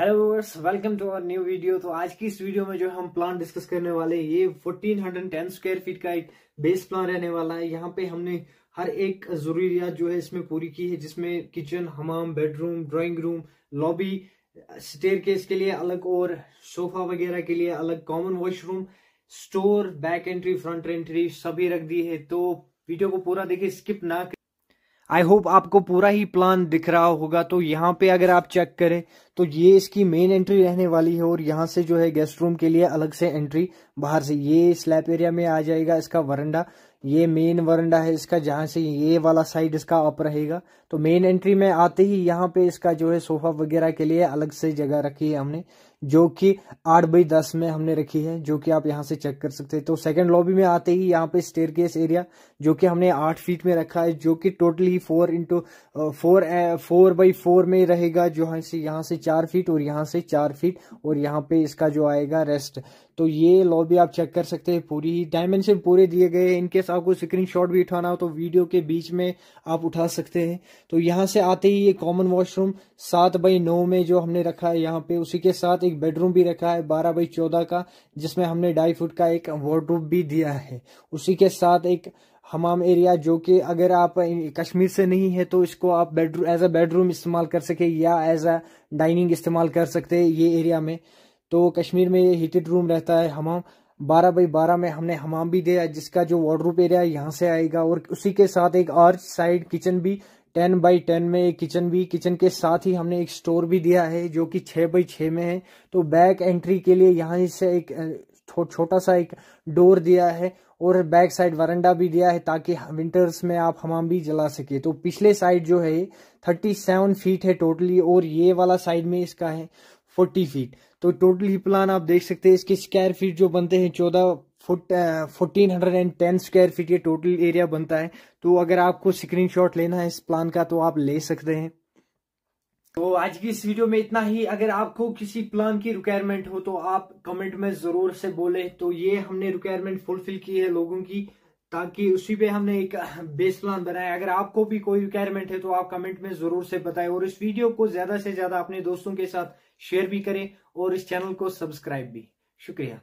hello वर्स welcome to our new video तो आज की इस वीडियो में जो हम प्लान डिस्कस करने वाले ये 1410 स्क्वायर फीट का एक बेस प्लान रहने वाला है यहाँ पे हमने हर एक जरूरियात जो है इसमें पूरी की है जिसमें किचन हमाम bedroom drawing room lobby staircase के लिए अलग और सोफा वगैरह के लिए अलग common washroom store back entry front entry सभी रख दी है तो वीडियो को पूरा देखिए स्किप ना आई होप आपको पूरा ही प्लान दिख रहा होगा तो यहाँ पे अगर आप चेक करें तो ये इसकी मेन एंट्री रहने वाली है और यहाँ से जो है गेस्ट रूम के लिए अलग से एंट्री बाहर से ये स्लैप एरिया में आ जाएगा इसका वरंडा ये मेन वरंडा है इसका जहां से ये वाला साइड इसका अप रहेगा तो मेन एंट्री में आते ही यहाँ पे इसका जो है सोफा वगैरह के लिए अलग से जगह रखी है हमने जो कि आठ बाई दस में हमने रखी है जो कि आप यहाँ से चेक कर सकते हैं तो सेकंड लॉबी में आते ही यहाँ पे स्टेयर केस एरिया जो कि हमने आठ फीट में रखा है जो कि totally four into four four by four में रहेगा जो यहाँ से यहां से चार फीट और यहाँ से चार फीट और यहाँ पे इसका जो आएगा रेस्ट तो ये लॉबी आप चेक कर सकते हैं पूरी ही डायमेंशन पूरे दिए गए हैं इनकेस आपको स्क्रीन शॉट भी उठाना हो तो वीडियो के बीच में आप उठा सकते हैं तो यहाँ से आते ही ये कॉमन वॉशरूम सात बाई नौ में जो हमने रखा है यहाँ पे उसी के साथ एक बेडरूम भी रखा है बारह बाई चौदह का जिसमें हमने ढाई फुट का एक वार्ड्रोप भी दिया है उसी के साथ एक हमाम एरिया जो कि अगर आप कश्मीर से नहीं है तो इसको आप बेडरूम एज अ बेडरूम इस्तेमाल कर सके या एज अ डाइनिंग इस्तेमाल कर सकते हैं ये एरिया में तो कश्मीर में ये हीटेड रूम रहता है हमाम बारह बाई बारह में हमने हमाम भी दिया जिसका जो वार्डरूप एरिया यहाँ से आएगा और उसी के साथ एक आर्च साइड किचन भी टेन बाई टेन में एक किचन भी किचन के साथ ही हमने एक स्टोर भी दिया है जो कि छह बाई छ में है तो बैक एंट्री के लिए यहाँ से एक छो, छोटा सा एक डोर दिया है और बैक साइड वरंडा भी दिया है ताकि विंटर्स में आप हमाम भी जला सके तो पिछले साइड जो है थर्टी सेवन फीट है टोटली और ये वाला साइड में इसका है फोर्टी फीट तो टोटल ही प्लान आप देख सकते हैं इसके स्क्वायर फीट जो बनते हैं चौदह foot fourteen hundred and ten square feet ये टोटल एरिया बनता है तो अगर आपको स्क्रीनशॉट लेना है इस प्लान का तो आप ले सकते हैं तो आज की इस वीडियो में इतना ही अगर आपको किसी प्लान की रिक्वायरमेंट हो तो आप कमेंट में जरूर से बोले तो ये हमने रिक्वायरमेंट फुलफिल की है लोगों की ताकि उसी पे हमने एक बेस प्लान बनाया अगर आपको भी कोई रिक्वायरमेंट है तो आप कमेंट में जरूर से बताएं और इस वीडियो को ज्यादा से ज्यादा अपने दोस्तों के साथ शेयर भी करें और इस चैनल को सब्सक्राइब भी शुक्रिया